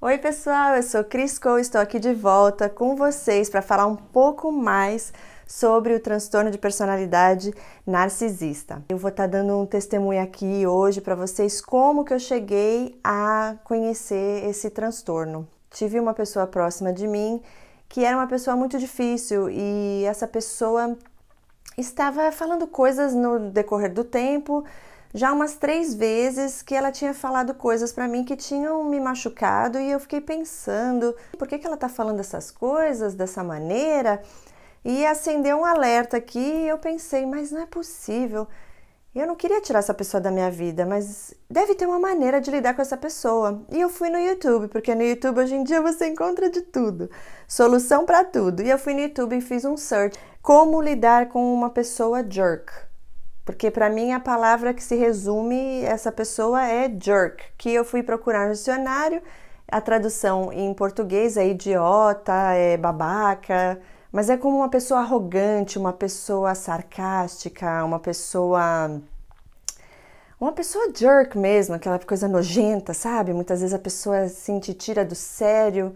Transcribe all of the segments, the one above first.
Oi, pessoal, eu sou Cris Cole, estou aqui de volta com vocês para falar um pouco mais sobre o transtorno de personalidade narcisista. Eu vou estar tá dando um testemunho aqui hoje para vocês como que eu cheguei a conhecer esse transtorno. Tive uma pessoa próxima de mim que era uma pessoa muito difícil e essa pessoa estava falando coisas no decorrer do tempo, já umas três vezes que ela tinha falado coisas para mim que tinham me machucado e eu fiquei pensando por que, que ela está falando essas coisas dessa maneira e acendeu um alerta aqui e eu pensei mas não é possível eu não queria tirar essa pessoa da minha vida, mas deve ter uma maneira de lidar com essa pessoa. E eu fui no YouTube, porque no YouTube hoje em dia você encontra de tudo, solução para tudo. E eu fui no YouTube e fiz um search como lidar com uma pessoa jerk. Porque para mim a palavra que se resume essa pessoa é jerk, que eu fui procurar no dicionário, a tradução em português é idiota, é babaca, mas é como uma pessoa arrogante, uma pessoa sarcástica, uma pessoa. Uma pessoa jerk mesmo, aquela coisa nojenta, sabe? Muitas vezes a pessoa assim te tira do sério.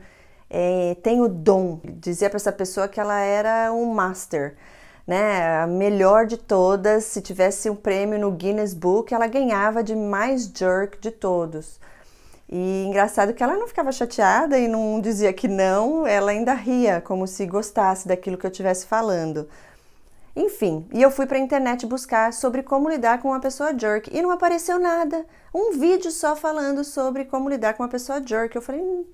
É, tem o dom. Dizia para essa pessoa que ela era um master, né? A melhor de todas. Se tivesse um prêmio no Guinness Book, ela ganhava de mais jerk de todos. E engraçado que ela não ficava chateada e não dizia que não, ela ainda ria, como se gostasse daquilo que eu estivesse falando. Enfim, e eu fui para a internet buscar sobre como lidar com uma pessoa jerk e não apareceu nada. Um vídeo só falando sobre como lidar com uma pessoa jerk. Eu falei, hum,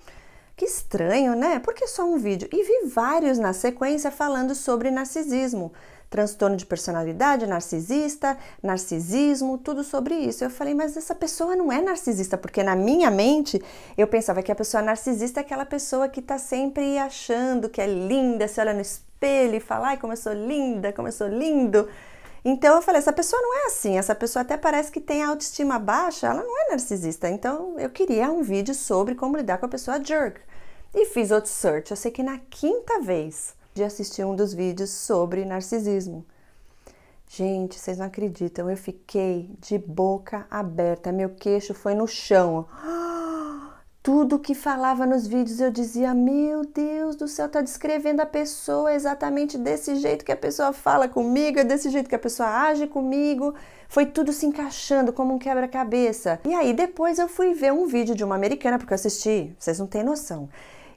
que estranho, né? Por que só um vídeo? E vi vários na sequência falando sobre narcisismo transtorno de personalidade narcisista, narcisismo, tudo sobre isso. Eu falei, mas essa pessoa não é narcisista, porque na minha mente eu pensava que a pessoa narcisista é aquela pessoa que está sempre achando que é linda, se olha no espelho e fala, ai, como eu sou linda, como eu sou lindo. Então eu falei, essa pessoa não é assim, essa pessoa até parece que tem autoestima baixa, ela não é narcisista. Então eu queria um vídeo sobre como lidar com a pessoa jerk. E fiz outro search. Eu sei que na quinta vez de assistir um dos vídeos sobre narcisismo. Gente, vocês não acreditam, eu fiquei de boca aberta, meu queixo foi no chão. Tudo que falava nos vídeos eu dizia: Meu Deus do céu, tá descrevendo a pessoa exatamente desse jeito que a pessoa fala comigo, é desse jeito que a pessoa age comigo. Foi tudo se encaixando como um quebra-cabeça. E aí depois eu fui ver um vídeo de uma americana, porque eu assisti, vocês não têm noção.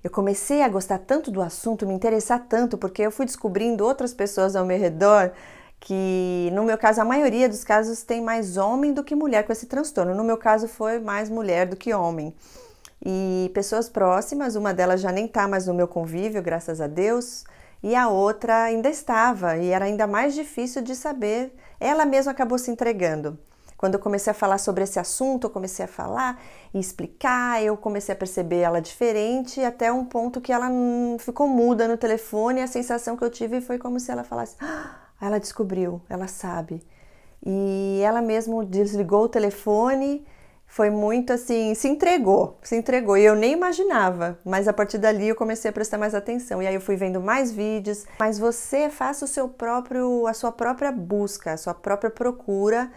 Eu comecei a gostar tanto do assunto, me interessar tanto, porque eu fui descobrindo outras pessoas ao meu redor que, no meu caso, a maioria dos casos tem mais homem do que mulher com esse transtorno. No meu caso, foi mais mulher do que homem. E pessoas próximas, uma delas já nem está mais no meu convívio, graças a Deus, e a outra ainda estava, e era ainda mais difícil de saber. Ela mesma acabou se entregando. Quando eu comecei a falar sobre esse assunto, eu comecei a falar e explicar, eu comecei a perceber ela diferente, até um ponto que ela hum, ficou muda no telefone, a sensação que eu tive foi como se ela falasse: ah, ela descobriu, ela sabe. E ela mesmo desligou o telefone, foi muito assim, se entregou, se entregou. E eu nem imaginava, mas a partir dali eu comecei a prestar mais atenção. E aí eu fui vendo mais vídeos, mas você faça o seu próprio, a sua própria busca, a sua própria procura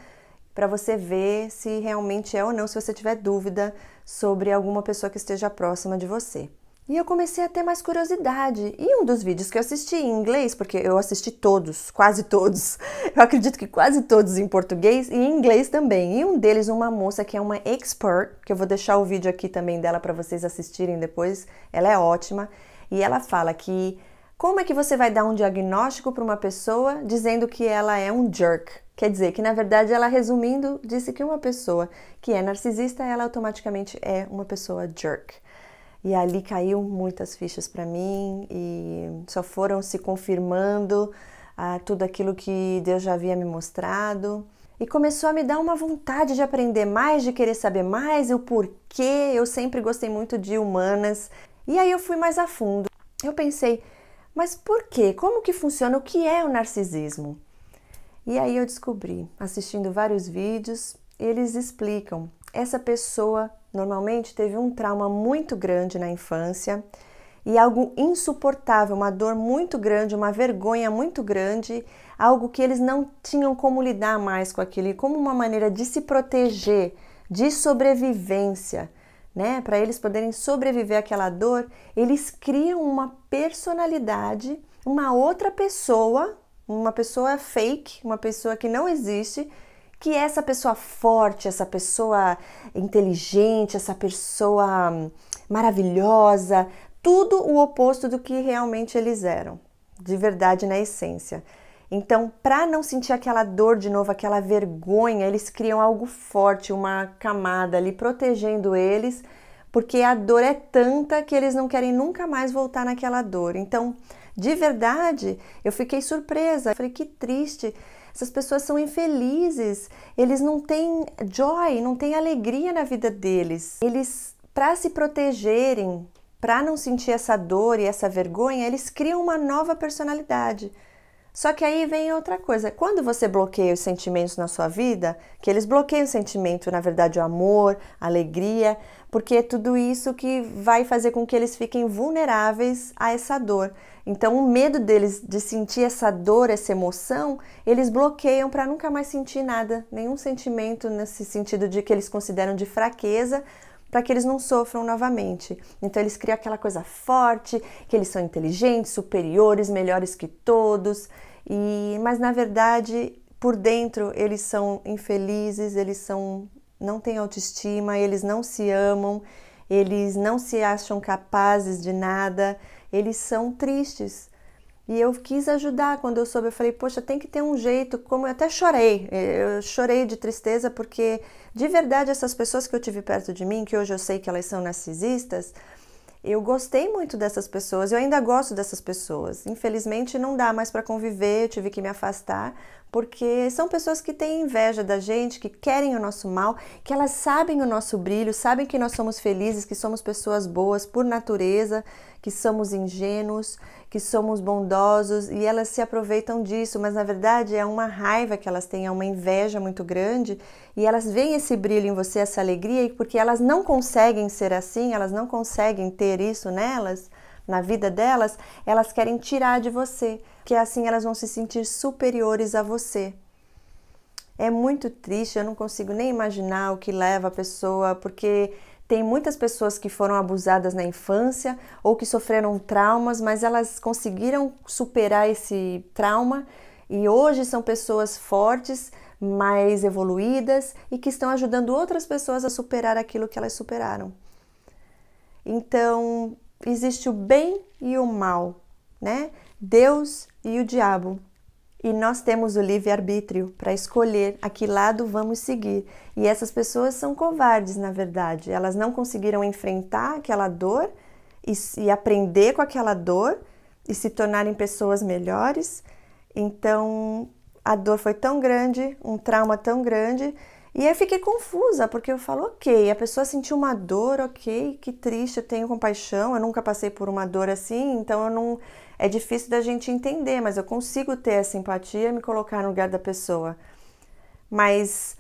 para você ver se realmente é ou não, se você tiver dúvida sobre alguma pessoa que esteja próxima de você. E eu comecei a ter mais curiosidade. E um dos vídeos que eu assisti em inglês, porque eu assisti todos, quase todos, eu acredito que quase todos em português e em inglês também. E um deles, uma moça que é uma expert, que eu vou deixar o vídeo aqui também dela para vocês assistirem depois, ela é ótima. E ela fala que como é que você vai dar um diagnóstico para uma pessoa dizendo que ela é um jerk? Quer dizer que, na verdade, ela resumindo, disse que uma pessoa que é narcisista, ela automaticamente é uma pessoa jerk. E ali caiu muitas fichas para mim e só foram se confirmando ah, tudo aquilo que Deus já havia me mostrado. E começou a me dar uma vontade de aprender mais, de querer saber mais, o porquê. Eu sempre gostei muito de humanas. E aí eu fui mais a fundo. Eu pensei, mas por quê? Como que funciona? O que é o narcisismo? E aí eu descobri, assistindo vários vídeos, eles explicam. Essa pessoa normalmente teve um trauma muito grande na infância e algo insuportável, uma dor muito grande, uma vergonha muito grande, algo que eles não tinham como lidar mais com aquilo, e como uma maneira de se proteger, de sobrevivência né? Para eles poderem sobreviver àquela dor, eles criam uma personalidade, uma outra pessoa, uma pessoa fake, uma pessoa que não existe, que é essa pessoa forte, essa pessoa inteligente, essa pessoa maravilhosa, tudo o oposto do que realmente eles eram, de verdade na essência. Então, para não sentir aquela dor de novo, aquela vergonha, eles criam algo forte, uma camada ali protegendo eles, porque a dor é tanta que eles não querem nunca mais voltar naquela dor. Então, de verdade, eu fiquei surpresa. falei que triste. Essas pessoas são infelizes. Eles não têm joy, não têm alegria na vida deles. Eles, para se protegerem, para não sentir essa dor e essa vergonha, eles criam uma nova personalidade. Só que aí vem outra coisa. Quando você bloqueia os sentimentos na sua vida, que eles bloqueiam o sentimento, na verdade, o amor, a alegria, porque é tudo isso que vai fazer com que eles fiquem vulneráveis a essa dor. Então, o medo deles de sentir essa dor, essa emoção, eles bloqueiam para nunca mais sentir nada, nenhum sentimento nesse sentido de que eles consideram de fraqueza para que eles não sofram novamente. Então eles criam aquela coisa forte, que eles são inteligentes, superiores, melhores que todos, e mas na verdade, por dentro eles são infelizes, eles são não têm autoestima, eles não se amam, eles não se acham capazes de nada, eles são tristes, e eu quis ajudar quando eu soube. Eu falei, poxa, tem que ter um jeito. Como eu até chorei, eh, eu chorei de tristeza, porque de verdade essas pessoas que eu tive perto de mim, que hoje eu sei que elas são narcisistas, eu gostei muito dessas pessoas. Eu ainda gosto dessas pessoas. Infelizmente não dá mais para conviver, eu tive que me afastar, porque são pessoas que têm inveja da gente, que querem o nosso mal, que elas sabem o nosso brilho, sabem que nós somos felizes, que somos pessoas boas por natureza que somos ingênuos, que somos bondosos e elas se aproveitam disso, mas na verdade é uma raiva que elas têm, é uma inveja muito grande e elas veem esse brilho em você, essa alegria, e porque elas não conseguem ser assim, elas não conseguem ter isso nelas, na vida delas, elas querem tirar de você, que assim elas vão se sentir superiores a você. É muito triste, eu não consigo nem imaginar o que leva a pessoa, porque tem muitas pessoas que foram abusadas na infância ou que sofreram traumas, mas elas conseguiram superar esse trauma e hoje são pessoas fortes, mais evoluídas e que estão ajudando outras pessoas a superar aquilo que elas superaram. Então, existe o bem e o mal, né? Deus e o diabo. E nós temos o livre-arbítrio para escolher a que lado vamos seguir. E essas pessoas são covardes, na verdade. Elas não conseguiram enfrentar aquela dor e, e aprender com aquela dor e se tornarem pessoas melhores. Então, a dor foi tão grande, um trauma tão grande, e aí eu fiquei confusa, porque eu falo, ok, a pessoa sentiu uma dor, ok, que triste, eu tenho compaixão, eu nunca passei por uma dor assim, então eu não. É difícil da gente entender, mas eu consigo ter essa empatia e me colocar no lugar da pessoa. Mas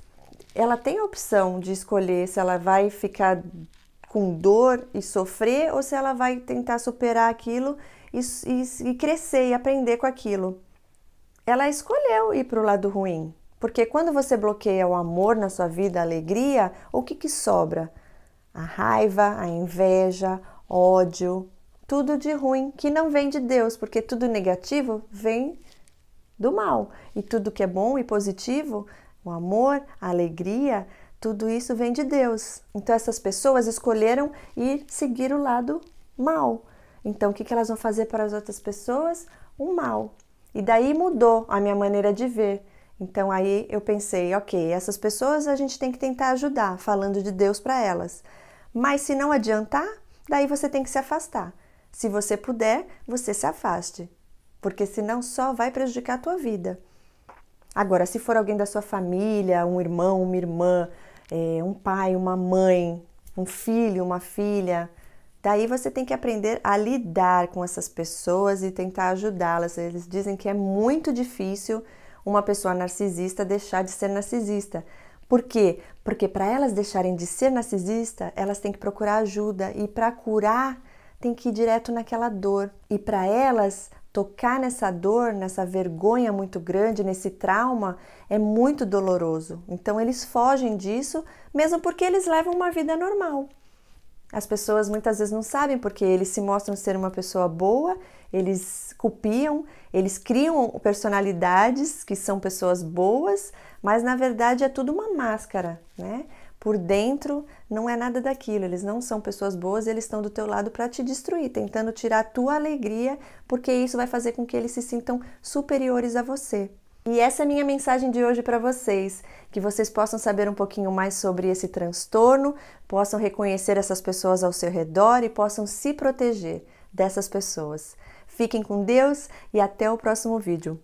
ela tem a opção de escolher se ela vai ficar com dor e sofrer ou se ela vai tentar superar aquilo e, e, e crescer e aprender com aquilo. Ela escolheu ir para o lado ruim, porque quando você bloqueia o amor na sua vida, a alegria, o que, que sobra? A raiva, a inveja, ódio, tudo de ruim que não vem de Deus, porque tudo negativo vem do mal. E tudo que é bom e positivo, o amor, a alegria, tudo isso vem de Deus. Então essas pessoas escolheram ir seguir o lado mal. Então o que elas vão fazer para as outras pessoas? O mal. E daí mudou a minha maneira de ver. Então aí eu pensei, ok, essas pessoas a gente tem que tentar ajudar, falando de Deus para elas. Mas se não adiantar, daí você tem que se afastar. Se você puder, você se afaste, porque senão só vai prejudicar a tua vida. Agora, se for alguém da sua família, um irmão, uma irmã, eh, um pai, uma mãe, um filho, uma filha, daí você tem que aprender a lidar com essas pessoas e tentar ajudá-las. Eles dizem que é muito difícil uma pessoa narcisista deixar de ser narcisista. Por quê? Porque para elas deixarem de ser narcisista, elas têm que procurar ajuda e para curar tem que ir direto naquela dor. E para elas tocar nessa dor, nessa vergonha muito grande, nesse trauma, é muito doloroso. Então eles fogem disso, mesmo porque eles levam uma vida normal. As pessoas muitas vezes não sabem porque eles se mostram ser uma pessoa boa, eles copiam, eles criam personalidades que são pessoas boas, mas na verdade é tudo uma máscara, né? Por dentro não é nada daquilo, eles não são pessoas boas, eles estão do teu lado para te destruir, tentando tirar a tua alegria, porque isso vai fazer com que eles se sintam superiores a você. E essa é a minha mensagem de hoje para vocês, que vocês possam saber um pouquinho mais sobre esse transtorno, possam reconhecer essas pessoas ao seu redor e possam se proteger dessas pessoas. Fiquem com Deus e até o próximo vídeo.